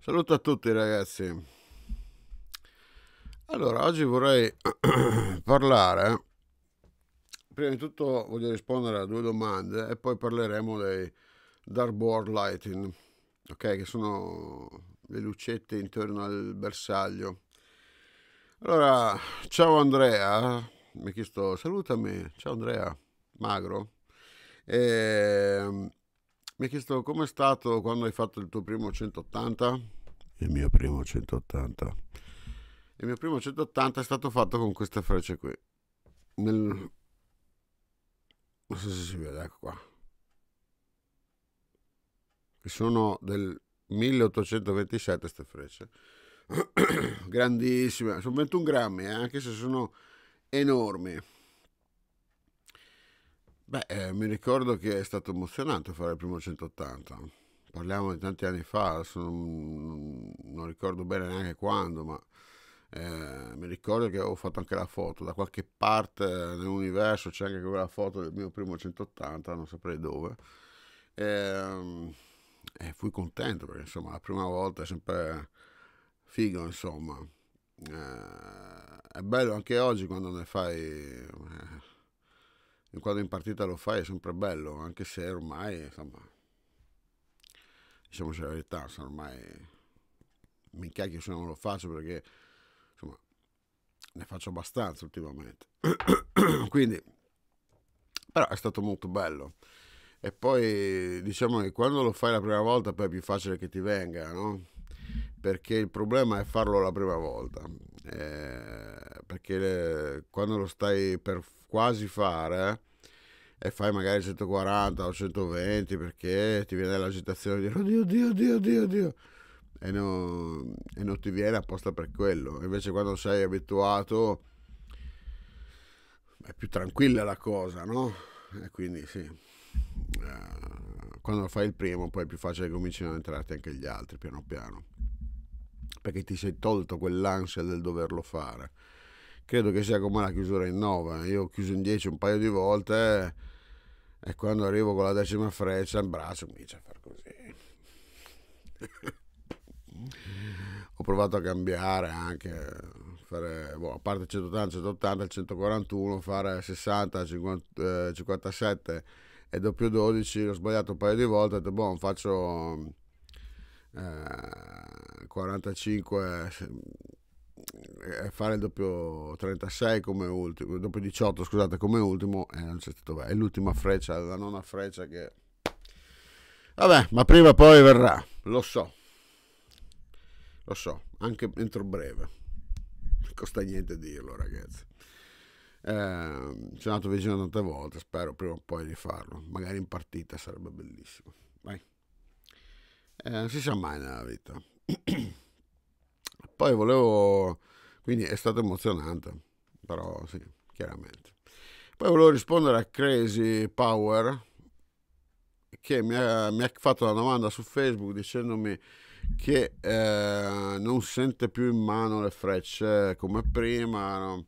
Saluto a tutti ragazzi. Allora, oggi vorrei parlare, prima di tutto voglio rispondere a due domande e poi parleremo dei dartboard lighting, ok? Che sono le lucette intorno al bersaglio. Allora, ciao Andrea, mi ha chiesto, salutami, ciao Andrea, magro. E, ehm, mi ha chiesto come è stato quando hai fatto il tuo primo 180? il mio primo 180 il mio primo 180 è stato fatto con queste frecce qui Nel... non so se si vede ecco qua che sono del 1827 queste frecce grandissime sono 21 grammi eh, anche se sono enormi beh eh, mi ricordo che è stato emozionante fare il primo 180 parliamo di tanti anni fa, adesso non, non ricordo bene neanche quando, ma eh, mi ricordo che avevo fatto anche la foto, da qualche parte nell'universo c'è anche quella foto del mio primo 180, non saprei dove. E, ehm, e fui contento perché insomma la prima volta è sempre figo, insomma. Eh, è bello anche oggi quando ne fai... Eh, quando in partita lo fai è sempre bello, anche se ormai insomma diciamoci la verità, sono ormai minchia che se non lo faccio perché insomma ne faccio abbastanza ultimamente. Quindi, però è stato molto bello. E poi diciamo che quando lo fai la prima volta poi è più facile che ti venga, no? Perché il problema è farlo la prima volta. Eh, perché le, quando lo stai per quasi fare e fai magari 140 o 120 perché ti viene l'agitazione di oddio, oddio, oddio, oddio, oddio. E, non, e non ti viene apposta per quello. Invece quando sei abituato è più tranquilla la cosa, no? E quindi sì, eh, quando fai il primo poi è più facile che cominciano ad entrarti anche gli altri piano piano, perché ti sei tolto quell'ansia del doverlo fare credo che sia come la chiusura in 9. Io ho chiuso in 10 un paio di volte e quando arrivo con la decima freccia il braccio mi dice a far così. ho provato a cambiare anche, fare, boh, a parte il 180, 180, il 141, fare 60, 50, eh, 57 e doppio 12, l'ho sbagliato un paio di volte, e ho detto boh, faccio... 45 eh, eh, fare il doppio 36 come ultimo, il doppio 18 scusate come ultimo, eh, non c'è stato, beh, è l'ultima freccia, la nona freccia che... Vabbè, ma prima o poi verrà, lo so, lo so, anche entro breve, non costa niente dirlo ragazzi. Eh, sono andato vicino tante volte, spero prima o poi di farlo, magari in partita sarebbe bellissimo. Vai. Eh, non si sa mai nella vita. Poi volevo quindi è stato emozionante, però sì, chiaramente. Poi volevo rispondere a Crazy Power che mi ha, mi ha fatto una domanda su Facebook dicendomi che eh, non sente più in mano le frecce come prima. No?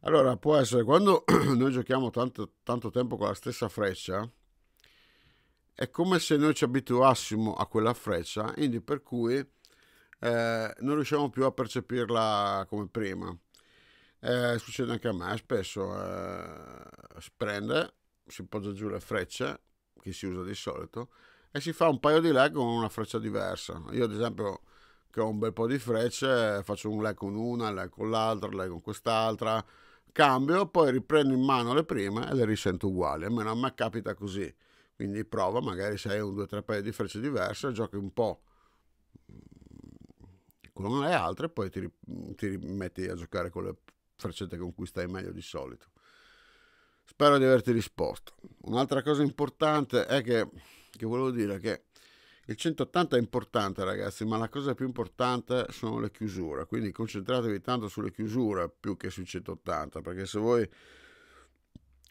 Allora, può essere quando noi giochiamo tanto, tanto tempo con la stessa freccia, è come se noi ci abituassimo a quella freccia, quindi per cui eh, non riusciamo più a percepirla come prima. Eh, succede anche a me, spesso eh, si prende, si poggia giù le frecce, che si usa di solito, e si fa un paio di leg con una freccia diversa. Io ad esempio che ho un bel po' di frecce, faccio un leg con una, un con l'altra, un con quest'altra, cambio, poi riprendo in mano le prime e le risento uguali, almeno a me capita così. Quindi prova, magari se hai un, due, tre paio di frecce diverse, giochi un po' con le altre, poi ti, ti rimetti a giocare con le freccette con cui stai meglio di solito. Spero di averti risposto. Un'altra cosa importante è che, che volevo dire che il 180 è importante ragazzi, ma la cosa più importante sono le chiusure, quindi concentratevi tanto sulle chiusure più che sui 180, perché se voi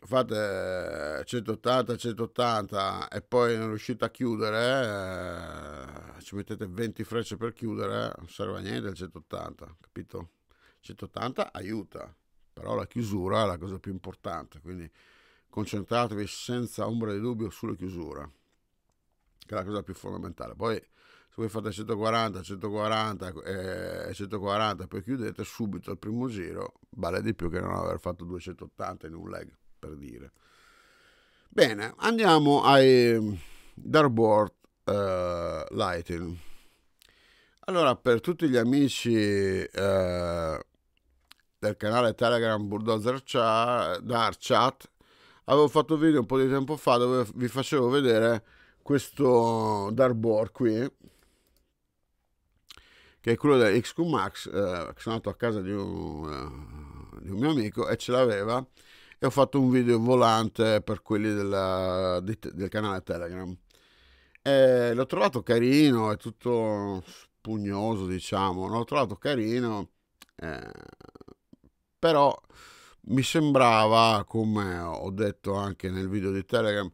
fate 180 eh, 180 e poi non riuscite a chiudere eh, ci mettete 20 frecce per chiudere eh, non serve a niente il 180 capito 180 aiuta però la chiusura è la cosa più importante quindi concentratevi senza ombra di dubbio sulla chiusura che è la cosa più fondamentale poi se voi fate 140 140 eh, e eh, 140 poi chiudete subito al primo giro vale di più che non aver fatto 280 in un leg dire. Bene, andiamo ai mm, Darboard uh, Lighting. Allora, per tutti gli amici uh, del canale Telegram Bulldozer Chat, Dark Chat, avevo fatto un video un po' di tempo fa dove vi facevo vedere questo Darboard qui, che è quello della XQ Max, eh, sono andato a casa di un, eh, di un mio amico e ce l'aveva e ho fatto un video volante per quelli della, di, del canale Telegram. E l'ho trovato carino, è tutto spugnoso, diciamo, l'ho trovato carino, eh, però mi sembrava, come ho detto anche nel video di Telegram,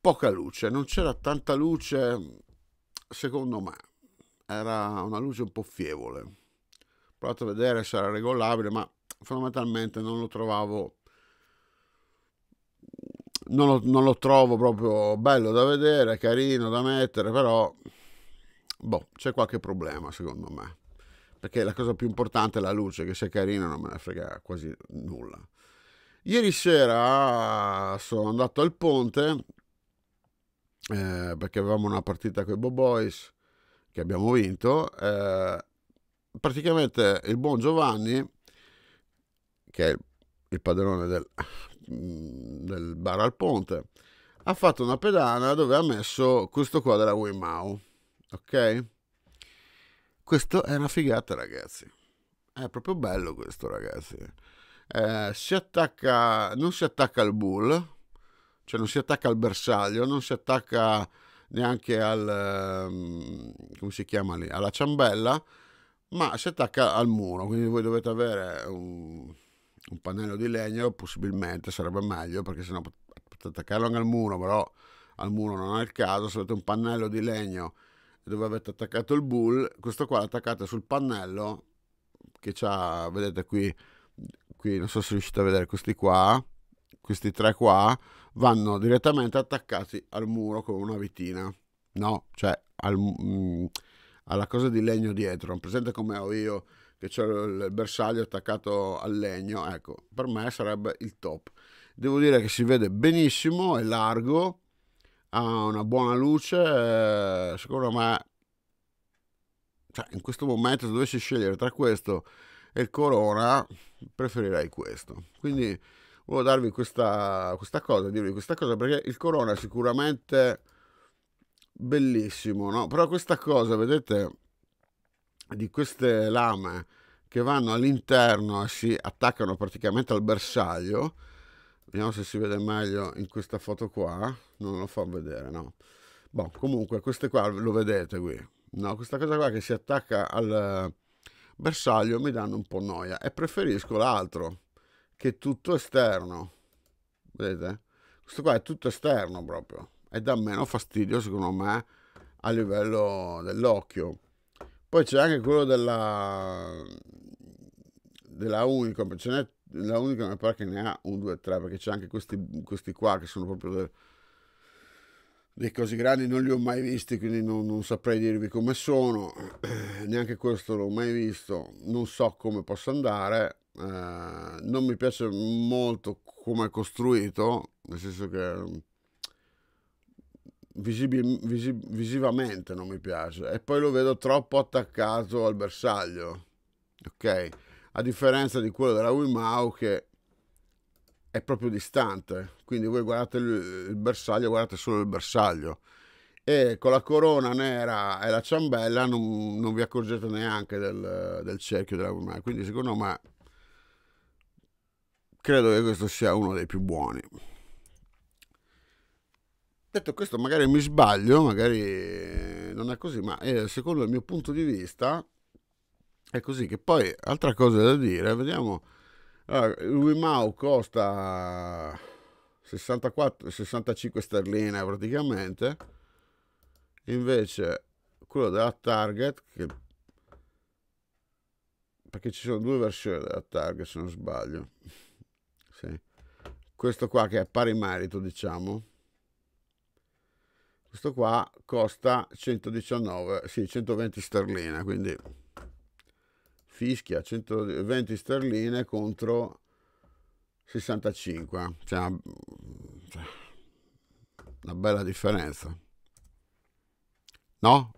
poca luce, non c'era tanta luce, secondo me, era una luce un po' fievole. Ho provato a vedere se era regolabile, ma fondamentalmente non lo trovavo non lo, non lo trovo proprio bello da vedere, carino da mettere, però boh, c'è qualche problema secondo me. Perché la cosa più importante è la luce, che se è carina non me ne frega quasi nulla. Ieri sera sono andato al ponte eh, perché avevamo una partita con i Bob Boys che abbiamo vinto. Eh, praticamente il buon Giovanni, che è il padrone del del bar al ponte, ha fatto una pedana dove ha messo questo qua della Weimau, ok? Questo è una figata ragazzi, è proprio bello questo ragazzi. Eh, si attacca, non si attacca al bull, cioè non si attacca al bersaglio, non si attacca neanche al, ehm, come si chiama lì, alla ciambella, ma si attacca al muro, quindi voi dovete avere un un pannello di legno possibilmente sarebbe meglio perché sennò potete attaccarlo anche al muro, però al muro non è il caso, se avete un pannello di legno dove avete attaccato il bull, questo qua l'attaccate sul pannello che c'ha, vedete qui, qui non so se riuscite a vedere questi qua, questi tre qua, vanno direttamente attaccati al muro con una vitina, no? Cioè al, mh, mm, alla cosa di legno dietro, presente come ho io che c'è il bersaglio attaccato al legno, ecco, per me sarebbe il top. Devo dire che si vede benissimo, è largo, ha una buona luce, eh, secondo me cioè, in questo momento se dovessi scegliere tra questo e il Corona preferirei questo. Quindi volevo darvi questa, questa cosa, dirvi questa cosa perché il Corona è sicuramente bellissimo, no? Però questa cosa, vedete, di queste lame che vanno all'interno e si attaccano praticamente al bersaglio. Vediamo se si vede meglio in questa foto qua. Non lo fa vedere, no. Boh, comunque queste qua lo vedete qui. No, questa cosa qua che si attacca al bersaglio mi danno un po' noia e preferisco l'altro che è tutto esterno. Vedete? Questo qua è tutto esterno proprio e dà meno fastidio secondo me a livello dell'occhio. Poi c'è anche quello della, della Unicom, ce n'è la unica mi pare che ne ha un, due, tre, perché c'è anche questi, questi qua che sono proprio dei, dei così grandi, non li ho mai visti, quindi non, non saprei dirvi come sono, neanche questo l'ho mai visto, non so come possa andare, eh, non mi piace molto come è costruito, nel senso che visib- visib- visivamente non mi piace e poi lo vedo troppo attaccato al bersaglio, ok? A differenza di quello della Wimau che è proprio distante, quindi voi guardate il, il bersaglio, guardate solo il bersaglio e con la corona nera e la ciambella non, non vi accorgete neanche del, del cerchio della Wimau, quindi secondo me credo che questo sia uno dei più buoni. Detto questo, magari mi sbaglio, magari eh, non è così, ma eh, secondo il mio punto di vista è così. Che poi, altra cosa da dire, vediamo, allora, il Wimau costa 64, 65 sterline praticamente, invece quello della Target, che, perché ci sono due versioni della Target se non sbaglio, sì. questo qua che è pari merito diciamo, questo qua costa 119 sì 120 sterline quindi fischia 120 sterline contro 65 cioè, cioè, una bella differenza no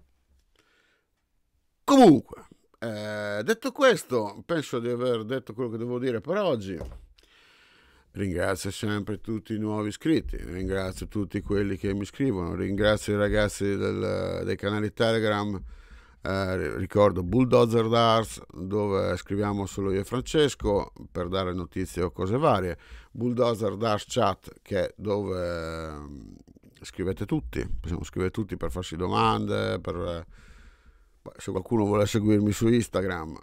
comunque eh, detto questo penso di aver detto quello che devo dire per oggi Ringrazio sempre tutti i nuovi iscritti, ringrazio tutti quelli che mi scrivono, ringrazio i ragazzi del, dei canali Telegram, eh, ricordo Bulldozer Dars dove scriviamo solo io e Francesco per dare notizie o cose varie, Bulldozer Dars Chat che è dove eh, scrivete tutti, possiamo scrivere tutti per farsi domande, per... Eh, se qualcuno vuole seguirmi su Instagram,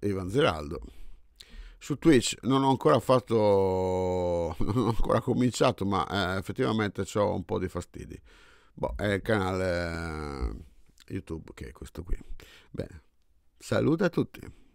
eh, Ivan Ziraldo su Twitch non ho ancora fatto, non ho ancora cominciato, ma eh, effettivamente ho un po' di fastidi. Boh, è il canale eh, YouTube che è questo qui. Bene, saluto a tutti.